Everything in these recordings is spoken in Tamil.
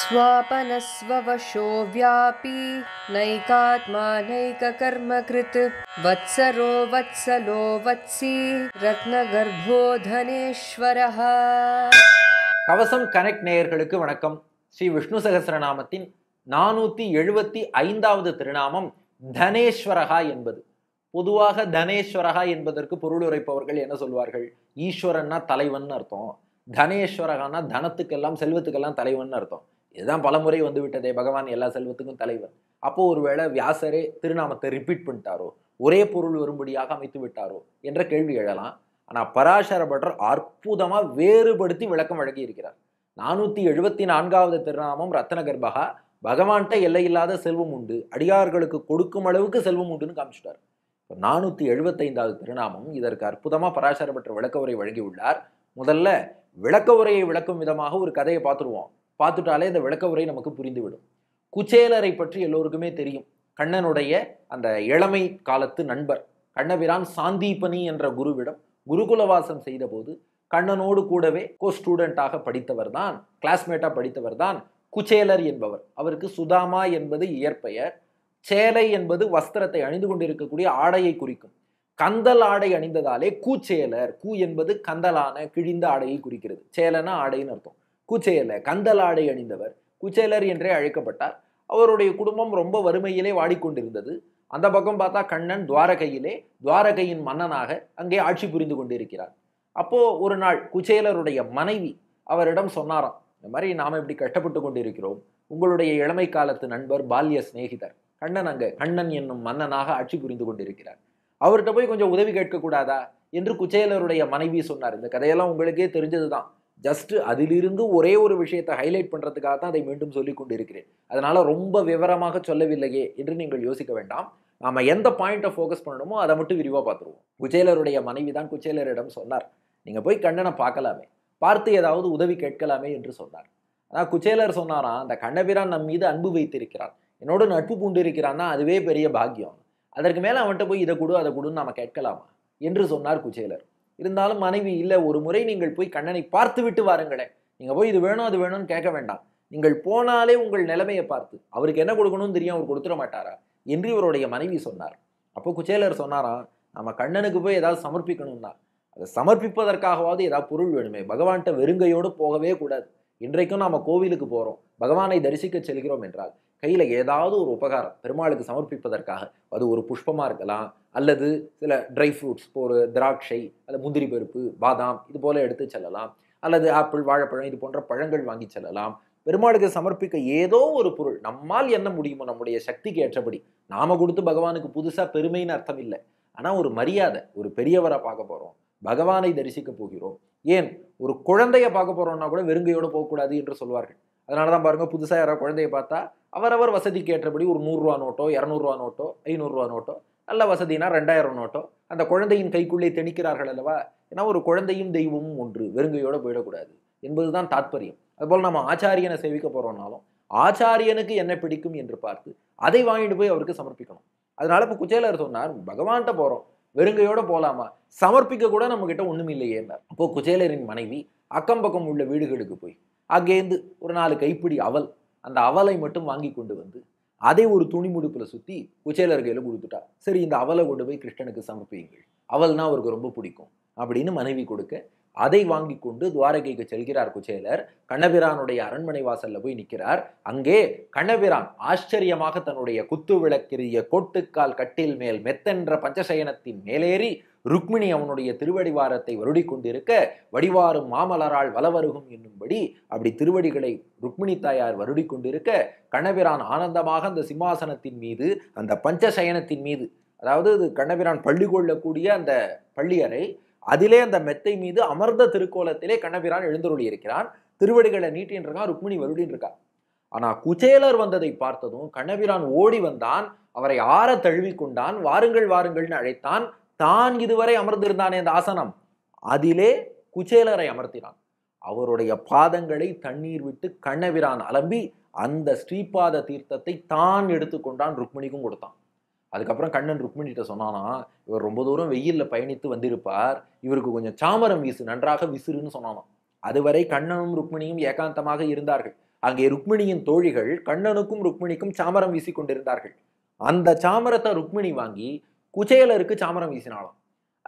स्वापनस्ववशो व्यापी नैकात्मानैककर्मकृत् वत्सरो वत्सलो वत्सी ரத்னகர்போ தனேஸ்வரஹா கவசம் கனெக்ட் நேயர்களுக்கு வணக்கம் ஸ்ரீ விஷ்ணு சகசரநாமத்தின் நானூத்தி எழுபத்தி ஐந்தாவது திருநாமம் தனேஸ்வரகா என்பது பொதுவாக தனேஸ்வரகா என்பதற்கு பொருள் உரைப்பவர்கள் என்ன சொல்வார்கள் ஈஸ்வரன்னா தலைவன் அர்த்தம் தனேஸ்வரகானா தனத்துக்கெல்லாம் செல்வத்துக்கெல்லாம் தலைவன் அர்த்தம் இதுதான் பலமுறை வந்து விட்டதே பகவான் எல்லா செல்வத்துக்கும் தலைவர் அப்போ ஒருவேளை வியாசரே திருநாமத்தை ரிப்பீட் பண்ணிட்டாரோ ஒரே பொருள் வரும்படியாக அமைத்து விட்டாரோ என்ற கேள்வி எழலாம் ஆனால் பராசர பட்டர் அற்புதமாக வேறுபடுத்தி விளக்கம் வழங்கி இருக்கிறார் நானூற்றி எழுபத்தி நான்காவது திருநாமம் ரத்தன கர்ப்பகா பகவான்கிட்ட எல்லையில்லாத செல்வம் உண்டு அடியார்களுக்கு கொடுக்கும் அளவுக்கு செல்வம் உண்டுன்னு காமிச்சிட்டார் இப்போ நானூற்றி எழுபத்தைந்தாவது திருநாமம் இதற்கு அற்புதமாக பராசர விளக்க உரை வழங்கியுள்ளார் முதல்ல விளக்க உரையை விளக்கும் விதமாக ஒரு கதையை பார்த்துருவோம் பார்த்துட்டாலே இந்த விளக்க உரை நமக்கு புரிந்துவிடும் குச்சேலரை பற்றி எல்லோருக்குமே தெரியும் கண்ணனுடைய அந்த இளமை காலத்து நண்பர் கண்ணபிரான் சாந்தீபனி என்ற குருவிடம் குருகுலவாசம் செய்தபோது கண்ணனோடு கூடவே கோ ஸ்டூடெண்ட்டாக படித்தவர் தான் கிளாஸ்மேட்டாக படித்தவர் தான் குச்சேலர் என்பவர் அவருக்கு சுதாமா என்பது இயற்பெயர் சேலை என்பது வஸ்திரத்தை அணிந்து கொண்டிருக்கக்கூடிய ஆடையை குறிக்கும் கந்தல் ஆடை அணிந்ததாலே கூச்சேலர் கூ என்பது கந்தலான கிழிந்த ஆடையை குறிக்கிறது சேலனா ஆடைன்னு அர்த்தம் கூச்சேல கந்தலாடை அணிந்தவர் குச்சேலர் என்றே அழைக்கப்பட்டார் அவருடைய குடும்பம் ரொம்ப வறுமையிலே வாடிக்கொண்டிருந்தது அந்த பக்கம் பார்த்தா கண்ணன் துவாரகையிலே துவாரகையின் மன்னனாக அங்கே ஆட்சி புரிந்து கொண்டிருக்கிறார் அப்போ ஒரு நாள் குச்சேலருடைய மனைவி அவரிடம் சொன்னாராம் இந்த மாதிரி நாம் இப்படி கஷ்டப்பட்டு கொண்டிருக்கிறோம் உங்களுடைய இளமை காலத்து நண்பர் பால்ய சிநேகிதர் கண்ணன் அங்கே கண்ணன் என்னும் மன்னனாக ஆட்சி புரிந்து கொண்டிருக்கிறார் அவர்கிட்ட போய் கொஞ்சம் உதவி கேட்கக்கூடாதா என்று குச்சேலருடைய மனைவி சொன்னார் இந்த கதையெல்லாம் உங்களுக்கே தெரிஞ்சது தான் ஜஸ்ட் அதிலிருந்து ஒரே ஒரு விஷயத்தை ஹைலைட் பண்ணுறதுக்காக தான் அதை மீண்டும் சொல்லி கொண்டு இருக்கிறேன் அதனால் ரொம்ப விவரமாக சொல்லவில்லையே என்று நீங்கள் யோசிக்க வேண்டாம் நாம் எந்த பாயிண்ட்டை ஃபோக்கஸ் பண்ணணுமோ அதை மட்டும் விரிவாக பார்த்துருவோம் குச்சேலருடைய மனைவி தான் குச்சேலரிடம் சொன்னார் நீங்கள் போய் கண்ணனை பார்க்கலாமே பார்த்து ஏதாவது உதவி கேட்கலாமே என்று சொன்னார் ஆனால் குச்சேலர் சொன்னாராம் அந்த கண்ணபிரான் நம் மீது அன்பு வைத்திருக்கிறான் என்னோட நட்பு பூண்டு இருக்கிறான்னா அதுவே பெரிய பாக்கியம் அதற்கு மேலே அவன்கிட்ட போய் இதை கொடு அதை கொடுன்னு நாம் கேட்கலாமா என்று சொன்னார் குச்சேலர் இருந்தாலும் மனைவி இல்லை ஒரு முறை நீங்கள் போய் கண்ணனை பார்த்து விட்டு வாருங்களேன் நீங்கள் போய் இது வேணும் அது வேணும்னு கேட்க வேண்டாம் நீங்கள் போனாலே உங்கள் நிலைமையை பார்த்து அவருக்கு என்ன கொடுக்கணும்னு தெரியும் அவர் கொடுத்துட மாட்டாரா என்று இவருடைய மனைவி சொன்னார் அப்போ குச்சேலர் சொன்னாராம் நம்ம கண்ணனுக்கு போய் ஏதாவது தான் அதை சமர்ப்பிப்பதற்காகவாவது ஏதாவது பொருள் வேணுமே பகவான்கிட்ட வெறுங்கையோடு போகவே கூடாது இன்றைக்கும் நாம் கோவிலுக்கு போகிறோம் பகவானை தரிசிக்க செல்கிறோம் என்றால் கையில் ஏதாவது ஒரு உபகாரம் பெருமாளுக்கு சமர்ப்பிப்பதற்காக அது ஒரு புஷ்பமாக இருக்கலாம் அல்லது சில ட்ரை ஃப்ரூட்ஸ் இப்போ ஒரு திராட்சை அல்ல முந்திரி பருப்பு பாதாம் இது போல் எடுத்து செல்லலாம் அல்லது ஆப்பிள் வாழைப்பழம் இது போன்ற பழங்கள் வாங்கி செல்லலாம் பெருமாளுக்கு சமர்ப்பிக்க ஏதோ ஒரு பொருள் நம்மால் என்ன முடியுமோ நம்முடைய சக்திக்கு ஏற்றபடி நாம கொடுத்து பகவானுக்கு புதுசாக பெருமைன்னு அர்த்தம் இல்லை ஆனால் ஒரு மரியாதை ஒரு பெரியவரை பார்க்க போகிறோம் பகவானை தரிசிக்க போகிறோம் ஏன் ஒரு குழந்தைய பார்க்க போகிறோம்னா கூட வெறுங்கையோடு போகக்கூடாது என்று சொல்வார்கள் அதனால தான் பாருங்கள் புதுசாக யாராவது குழந்தைய பார்த்தா அவரவர் வசதிக்கு ஏற்றபடி ஒரு நூறுரூவா நோட்டோ இரநூறுவா நோட்டோ ஐநூறுரூவா நோட்டோ நல்ல வசதினா ரெண்டாயிரம் நோட்டோ அந்த குழந்தையின் கைக்குள்ளே திணிக்கிறார்கள் அல்லவா ஏன்னா ஒரு குழந்தையும் தெய்வமும் ஒன்று வெறுங்கையோடு போயிடக்கூடாது என்பதுதான் தாற்பயம் அதுபோல் நம்ம ஆச்சாரியனை சேவிக்க போகிறோம்னாலும் ஆச்சாரியனுக்கு என்ன பிடிக்கும் என்று பார்த்து அதை வாங்கிட்டு போய் அவருக்கு சமர்ப்பிக்கணும் அதனால இப்போ குச்சேலர் சொன்னார் பகவான்கிட்ட போகிறோம் வெறுங்கையோட போகலாமா சமர்ப்பிக்க கூட நம்மக்கிட்ட ஒண்ணும் இல்லையே அப்போ குச்சேலரின் மனைவி அக்கம் பக்கம் உள்ள வீடுகளுக்கு போய் அங்கேருந்து ஒரு நாலு கைப்பிடி அவல் அந்த அவலை மட்டும் வாங்கி கொண்டு வந்து அதை ஒரு துணி முடுப்பில் சுற்றி குச்சேலர் கையில் கொடுத்துட்டா சரி இந்த அவலை கொண்டு போய் கிருஷ்ணனுக்கு சமர்ப்பியுங்கள் அவல்னா அவருக்கு ரொம்ப பிடிக்கும் அப்படின்னு மனைவி கொடுக்க அதை வாங்கி கொண்டு துவாரகைக்கு செல்கிறார் குச்சேலர் கண்ணபிரானுடைய அரண்மனை வாசல்ல போய் நிற்கிறார் அங்கே கண்ணபிரான் ஆச்சரியமாக தன்னுடைய குத்து விளக்கிறிய கோட்டுக்கால் கட்டில் மேல் மெத்தென்ற பஞ்சசயனத்தின் மேலேறி ருக்மிணி அவனுடைய திருவடிவாரத்தை வருடி கொண்டிருக்க வடிவாரும் மாமலரால் வலவருகும் என்னும்படி அப்படி திருவடிகளை ருக்மிணி தாயார் வருடி கொண்டிருக்க கண்ணபிரான் ஆனந்தமாக அந்த சிம்மாசனத்தின் மீது அந்த பஞ்சசயனத்தின் மீது அதாவது கண்ணபிரான் பள்ளி கொள்ளக்கூடிய அந்த பள்ளியறை அதிலே அந்த மெத்தை மீது அமர்ந்த திருக்கோலத்திலே கண்ணபிரான் எழுந்தருளி இருக்கிறான் திருவடிகளை நீட்டின் இருக்கான் ருக்மிணி வருடின் இருக்கார் ஆனா குச்சேலர் வந்ததை பார்த்ததும் கண்ணபிரான் ஓடி வந்தான் அவரை ஆற தழுவி கொண்டான் வாருங்கள் வாருங்கள்னு அழைத்தான் தான் இதுவரை அமர்ந்திருந்தானே அந்த ஆசனம் அதிலே குச்சேலரை அமர்த்தினான் அவருடைய பாதங்களை தண்ணீர் விட்டு கண்ணபிரான் அலம்பி அந்த ஸ்ரீபாத தீர்த்தத்தை தான் எடுத்துக்கொண்டான் ருக்மிணிக்கும் கொடுத்தான் அதுக்கப்புறம் கண்ணன் ருக்மிணிகிட்ட சொன்னானா இவர் ரொம்ப தூரம் வெயிலில் பயணித்து வந்திருப்பார் இவருக்கு கொஞ்சம் சாமரம் வீசு நன்றாக விசிறுன்னு சொன்னானாம் அதுவரை கண்ணனும் ருக்மிணியும் ஏகாந்தமாக இருந்தார்கள் அங்கே ருக்மிணியின் தோழிகள் கண்ணனுக்கும் ருக்மிணிக்கும் சாமரம் வீசி கொண்டிருந்தார்கள் அந்த சாமரத்தை ருக்மிணி வாங்கி குச்சேலருக்கு சாமரம் வீசினாலாம்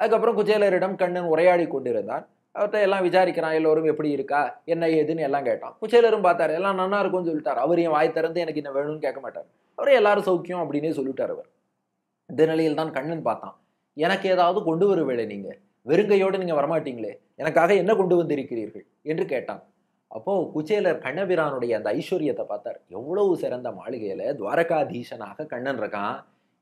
அதுக்கப்புறம் குச்சேலரிடம் கண்ணன் உரையாடி கொண்டிருந்தார் அவர்கிட்ட எல்லாம் விசாரிக்கிறான் எல்லோரும் எப்படி இருக்கா என்ன ஏதுன்னு எல்லாம் கேட்டான் குச்சேலரும் பார்த்தார் எல்லாம் நன்னா இருக்கும்னு சொல்லிட்டார் அவர் என் வாய் திறந்து எனக்கு என்ன வேணும்னு கேட்க மாட்டார் அவர் எல்லாரும் சௌக்கியம் அப்படின்னே சொல்லிட்டார் அவர் இந்த நிலையில் தான் கண்ணன் பார்த்தான் எனக்கு ஏதாவது கொண்டு வருவேளை நீங்கள் வெறுங்கையோடு நீங்கள் வரமாட்டீங்களே எனக்காக என்ன கொண்டு வந்திருக்கிறீர்கள் என்று கேட்டான் அப்போது குச்சேலர் கண்ணபிரானுடைய அந்த ஐஸ்வர்யத்தை பார்த்தார் எவ்வளவு சிறந்த மாளிகையில் துவாரகாதீசனாக கண்ணன் இருக்கான்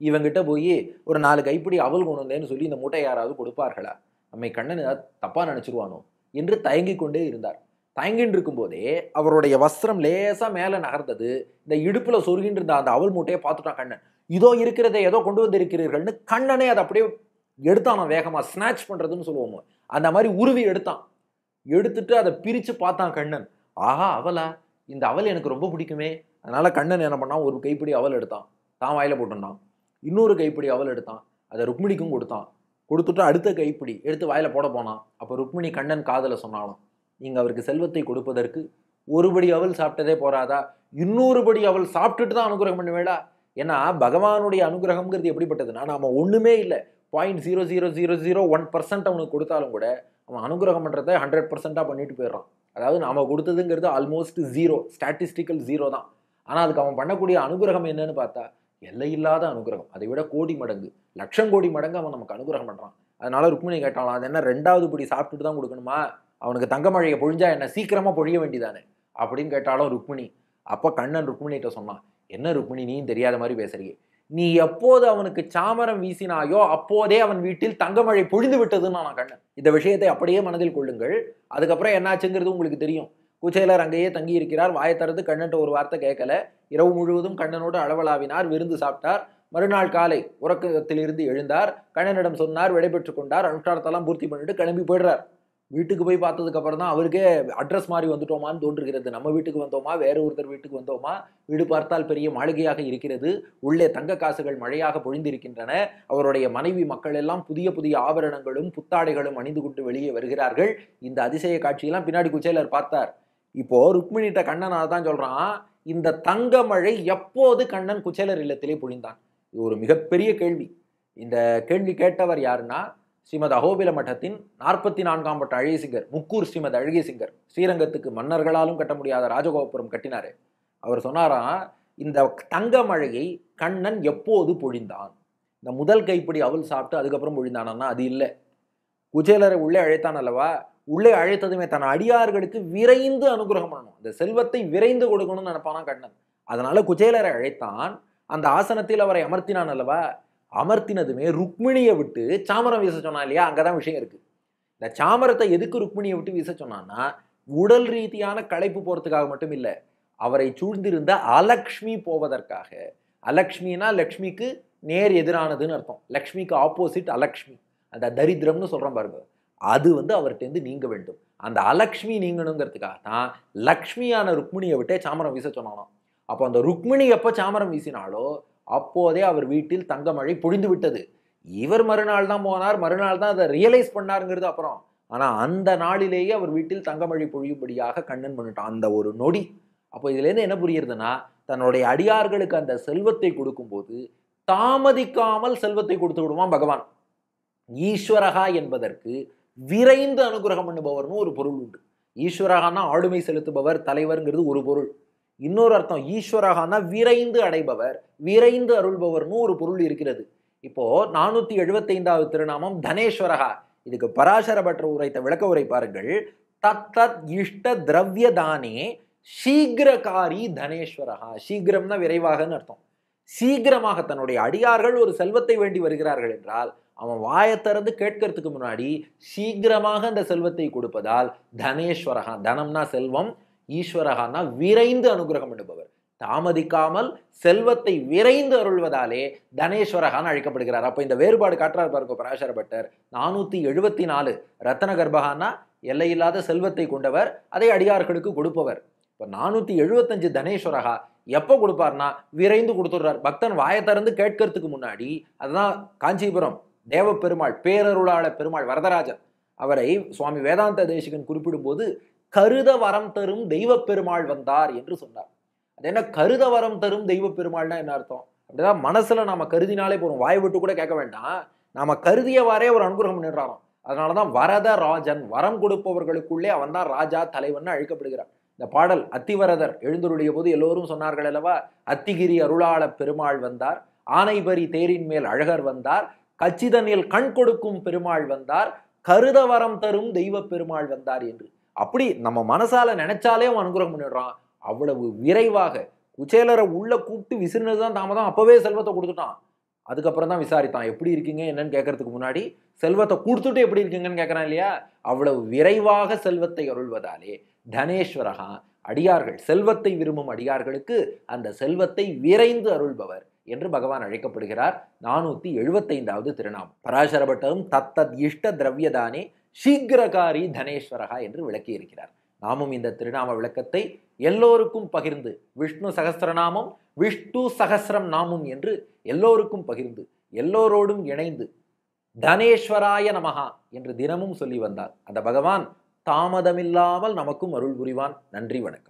இவங்கிட்ட போய் ஒரு நாலு கைப்பிடி அவள் கொண்டு வந்தேன்னு சொல்லி இந்த மூட்டை யாராவது கொடுப்பார்களா நம்மை கண்ணன் தப்பாக நினச்சிருவானோ என்று தயங்கி கொண்டே இருந்தார் தயங்கின்னு இருக்கும்போதே அவருடைய வஸ்திரம் லேசாக மேலே நகர்ந்தது இந்த இடுப்பில் சொருகின்னு அந்த அவள் மூட்டையை பார்த்துட்டான் கண்ணன் இதோ இருக்கிறதே ஏதோ கொண்டு வந்திருக்கிறீர்கள்னு கண்ணனே அதை அப்படியே எடுத்தான் வேகமாக ஸ்னாச் பண்ணுறதுன்னு சொல்லுவோம் அந்த மாதிரி உருவி எடுத்தான் எடுத்துட்டு அதை பிரித்து பார்த்தான் கண்ணன் ஆஹா அவளா இந்த அவள் எனக்கு ரொம்ப பிடிக்குமே அதனால் கண்ணன் என்ன பண்ணான் ஒரு கைப்பிடி அவள் எடுத்தான் தான் வாயில் போட்டுருந்தான் இன்னொரு கைப்பிடி அவள் எடுத்தான் அதை ருக்மிணிக்கும் கொடுத்தான் கொடுத்துட்டு அடுத்த கைப்பிடி எடுத்து வாயில் போட போனான் அப்போ ருக்மிணி கண்ணன் காதில் சொன்னாலும் நீங்கள் அவருக்கு செல்வத்தை கொடுப்பதற்கு ஒருபடி அவள் சாப்பிட்டதே போகாதா இன்னொருபடி அவள் சாப்பிட்டுட்டு தான் அனுகிரகம் பண்ணுவேடா ஏன்னா பகவானுடைய அனுகிரகம்ங்கிறது எப்படிப்பட்டதுன்னா நாம் ஒன்றுமே இல்லை point zero zero zero zero one percent அவனுக்கு கொடுத்தாலும் கூட அவன் அனுகிரகம் பண்ணுறத ஹண்ட்ரட் பர்சன்ட்டாக பண்ணிட்டு போயிடுறான் அதாவது நாம் கொடுத்ததுங்கிறது ஆல்மோஸ்ட் ஜீரோ ஸ்டாட்டிஸ்டிக்கல் ஜீரோ தான் ஆனால் அதுக்கு அவன் பண்ணக்கூடிய அனுகிரகம் என்னன்னு பார்த்தா எல்லையில்லாத அனுகிரகம் அதை விட கோடி மடங்கு லட்சம் கோடி மடங்கு அவன் நமக்கு அனுகிரகம் பண்ணுறான் அதனால ருக்மிணி கேட்டாலும் அது என்ன ரெண்டாவது படி சாப்பிட்டுட்டு தான் கொடுக்கணுமா அவனுக்கு தங்க மழையை பொழிஞ்சா என்ன சீக்கிரமாக பொழிய வேண்டியதானே அப்படின்னு கேட்டாலும் ருக்மிணி அப்போ கண்ணன் ருக்மிணிகிட்ட சொன்னான் என்ன ருக்மிணி நீயும் தெரியாத மாதிரி பேசுறியே நீ எப்போது அவனுக்கு சாமரம் வீசினாயோ அப்போதே அவன் வீட்டில் தங்கமழை பொழிந்து விட்டதுன்னு நான் கண்ணேன் இந்த விஷயத்தை அப்படியே மனதில் கொள்ளுங்கள் அதுக்கப்புறம் என்னாச்சுங்கிறது உங்களுக்கு தெரியும் குச்சேலர் அங்கேயே தங்கி இருக்கிறார் வாயத்தறது கண்ணன்ட்ட ஒரு வார்த்தை கேட்கல இரவு முழுவதும் கண்ணனோடு அளவலாவினார் விருந்து சாப்பிட்டார் மறுநாள் காலை உறக்கத்திலிருந்து எழுந்தார் கண்ணனிடம் சொன்னார் விடைபெற்று கொண்டார் அனுஷ்டானத்தெல்லாம் பூர்த்தி பண்ணிட்டு கிளம்பி போயிடுறார் வீட்டுக்கு போய் அப்புறம் தான் அவருக்கே அட்ரஸ் மாறி வந்துட்டோமான்னு தோன்றுகிறது நம்ம வீட்டுக்கு வந்தோமா வேற ஒருத்தர் வீட்டுக்கு வந்தோமா வீடு பார்த்தால் பெரிய மாளிகையாக இருக்கிறது உள்ளே தங்க காசுகள் மழையாக பொழிந்திருக்கின்றன அவருடைய மனைவி மக்கள் எல்லாம் புதிய புதிய ஆபரணங்களும் புத்தாடைகளும் அணிந்து கொண்டு வெளியே வருகிறார்கள் இந்த அதிசய காட்சியெல்லாம் பின்னாடி குச்சேலர் பார்த்தார் இப்போ ருக்மிணிட்ட கண்ணனார் தான் சொல்றான் இந்த தங்க மழை எப்போது கண்ணன் குச்சேலர் இல்லத்திலே பொழிந்தான் இது ஒரு மிகப்பெரிய கேள்வி இந்த கேள்வி கேட்டவர் யாருன்னா ஸ்ரீமத் அகோபில மட்டத்தின் நாற்பத்தி நான்காம் பட்ட அழகிய சிங்கர் முக்கூர் ஸ்ரீமத் அழகிய சிங்கர் ஸ்ரீரங்கத்துக்கு மன்னர்களாலும் கட்ட முடியாத ராஜகோபுரம் கட்டினார் அவர் சொன்னாரா இந்த தங்க மழையை கண்ணன் எப்போது பொழிந்தான் இந்த முதல் கைப்பிடி அவள் சாப்பிட்டு அதுக்கப்புறம் பொழிந்தானா அது இல்லை குஜேலரை உள்ளே அழைத்தான் அல்லவா உள்ளே அழைத்ததுமே தன் அடியார்களுக்கு விரைந்து அனுகிரகம் பண்ணணும் இந்த செல்வத்தை விரைந்து கொடுக்கணும்னு நினைப்பானா கண்ணன் அதனால குஜேலரை அழைத்தான் அந்த ஆசனத்தில் அவரை அமர்த்தினான் அல்லவா அமர்த்தினதுமே ருக்மிணியை விட்டு சாமரம் வீச சொன்னா இல்லையா அங்கே தான் விஷயம் இருக்குது இந்த சாமரத்தை எதுக்கு ருக்மிணியை விட்டு வீச சொன்னான்னா உடல் ரீதியான களைப்பு போகிறதுக்காக மட்டும் இல்லை அவரை சூழ்ந்திருந்த அலக்ஷ்மி போவதற்காக அலக்ஷ்மினா லக்ஷ்மிக்கு நேர் எதிரானதுன்னு அர்த்தம் லக்ஷ்மிக்கு ஆப்போசிட் அலக்ஷ்மி அந்த தரித்திரம்னு சொல்கிறோம் பாருங்க அது வந்து அவர்கிட்டேருந்து நீங்க வேண்டும் அந்த அலக்ஷ்மி நீங்கணுங்கிறதுக்காக தான் லக்ஷ்மியான ருக்மிணியை விட்டே சாமரம் வீச சொன்னாலும் அப்போ அந்த ருக்மிணி எப்போ சாமரம் வீசினாலோ அப்போதே அவர் வீட்டில் தங்கமழை விட்டது இவர் மறுநாள் தான் போனார் மறுநாள் தான் அதை ரியலைஸ் பண்ணாருங்கிறது அப்புறம் ஆனால் அந்த நாளிலேயே அவர் வீட்டில் தங்கமழை பொழியும்படியாக கண்ணன் பண்ணிட்டான் அந்த ஒரு நொடி அப்போ இதுலேருந்து என்ன புரியுறதுன்னா தன்னுடைய அடியார்களுக்கு அந்த செல்வத்தை கொடுக்கும்போது தாமதிக்காமல் செல்வத்தை கொடுத்து விடுவான் பகவான் ஈஸ்வரகா என்பதற்கு விரைந்து அனுகிரகம் பண்ணுபவர்னு ஒரு பொருள் உண்டு ஈஸ்வரகான்னா ஆளுமை செலுத்துபவர் தலைவருங்கிறது ஒரு பொருள் இன்னொரு அர்த்தம் ஈஸ்வரகானா விரைந்து அடைபவர் விரைந்து அருள்பவர்னு ஒரு பொருள் இருக்கிறது இப்போ நானூத்தி எழுபத்தைந்தாவது திருநாமம் தனேஸ்வரகா இதுக்கு பராசர பற்ற உரைத்த விளக்க உரை பாருங்கள் தத்தத் இஷ்ட திரவிய தானே சீக்கிரகாரி தனேஸ்வரகா சீக்கிரம்னா விரைவாகன்னு அர்த்தம் சீக்கிரமாக தன்னுடைய அடியார்கள் ஒரு செல்வத்தை வேண்டி வருகிறார்கள் என்றால் அவன் வாயை திறந்து கேட்கறதுக்கு முன்னாடி சீக்கிரமாக அந்த செல்வத்தை கொடுப்பதால் தனேஸ்வரகா தனம்னா செல்வம் ஈஸ்வரகான்னா விரைந்து அனுகிரகம் பண்ணுபவர் தாமதிக்காமல் செல்வத்தை விரைந்து அருள்வதாலே தனேஸ்வரகான் அழைக்கப்படுகிறார் அப்போ இந்த வேறுபாடு காற்றார் பார்க்க பராசர பட்டர் நானூற்றி எழுபத்தி நாலு ரத்தன கர்பகான்னா எல்லையில்லாத செல்வத்தை கொண்டவர் அதை அடியார்களுக்கு கொடுப்பவர் இப்போ நானூற்றி எழுபத்தஞ்சு தனேஸ்வரகா எப்போ கொடுப்பார்னா விரைந்து கொடுத்துட்றார் பக்தன் வாயை திறந்து கேட்கறதுக்கு முன்னாடி அதுதான் காஞ்சிபுரம் தேவ பெருமாள் பேரருளாள பெருமாள் வரதராஜன் அவரை சுவாமி வேதாந்த தேசிகன் குறிப்பிடும்போது கருத வரம் தரும் தெய்வ பெருமாள் வந்தார் என்று சொன்னார் அது என்ன கருத வரம் தரும் தெய்வ பெருமாள்னா என்ன அர்த்தம் அப்படிதான் மனசுல நாம கருதினாலே போறோம் வாய் விட்டு கூட கேட்க வேண்டாம் நாம கருதியவாறே ஒரு அனுகிரகம் பண்ணிடுறாராம் அதனாலதான் வரத ராஜன் வரம் கொடுப்பவர்களுக்குள்ளே அவன் தான் ராஜா தலைவன் அழைக்கப்படுகிறான் இந்த பாடல் அத்திவரதர் எழுந்தருடைய போது எல்லோரும் சொன்னார்கள் அல்லவா அத்திகிரி அருளாள பெருமாள் வந்தார் ஆனைபரி தேரின் மேல் அழகர் வந்தார் கச்சிதனில் கண் கொடுக்கும் பெருமாள் வந்தார் கருதவரம் தரும் தெய்வ பெருமாள் வந்தார் என்று அப்படி நம்ம மனசால நினைச்சாலே அவன் அனுகிரகம் பண்ணிடுறான் அவ்வளவு விரைவாக குச்சேலரை உள்ள கூப்பிட்டு விசிறுனது தான் தாமதம் அப்பவே செல்வத்தை கொடுத்துட்டான் அதுக்கப்புறம் தான் விசாரித்தான் எப்படி இருக்கீங்க என்னன்னு கேட்கறதுக்கு முன்னாடி செல்வத்தை கொடுத்துட்டு எப்படி இருக்கீங்கன்னு கேட்கறான் இல்லையா அவ்வளவு விரைவாக செல்வத்தை அருள்வதாலே தனேஸ்வரகா அடியார்கள் செல்வத்தை விரும்பும் அடியார்களுக்கு அந்த செல்வத்தை விரைந்து அருள்பவர் என்று பகவான் அழைக்கப்படுகிறார் நானூற்றி எழுபத்தைந்தாவது திருநாம் பராசரபட்டரும் தத்தத் இஷ்ட திரவியதானே சீக்கிரகாரி தனேஸ்வரகா என்று விளக்கி இருக்கிறார் நாமும் இந்த திருநாம விளக்கத்தை எல்லோருக்கும் பகிர்ந்து விஷ்ணு சகசிரநாமம் விஷ்ணு சகசிரம் நாமும் என்று எல்லோருக்கும் பகிர்ந்து எல்லோரோடும் இணைந்து தனேஸ்வராய நமகா என்று தினமும் சொல்லி வந்தார் அந்த பகவான் தாமதமில்லாமல் நமக்கும் அருள் புரிவான் நன்றி வணக்கம்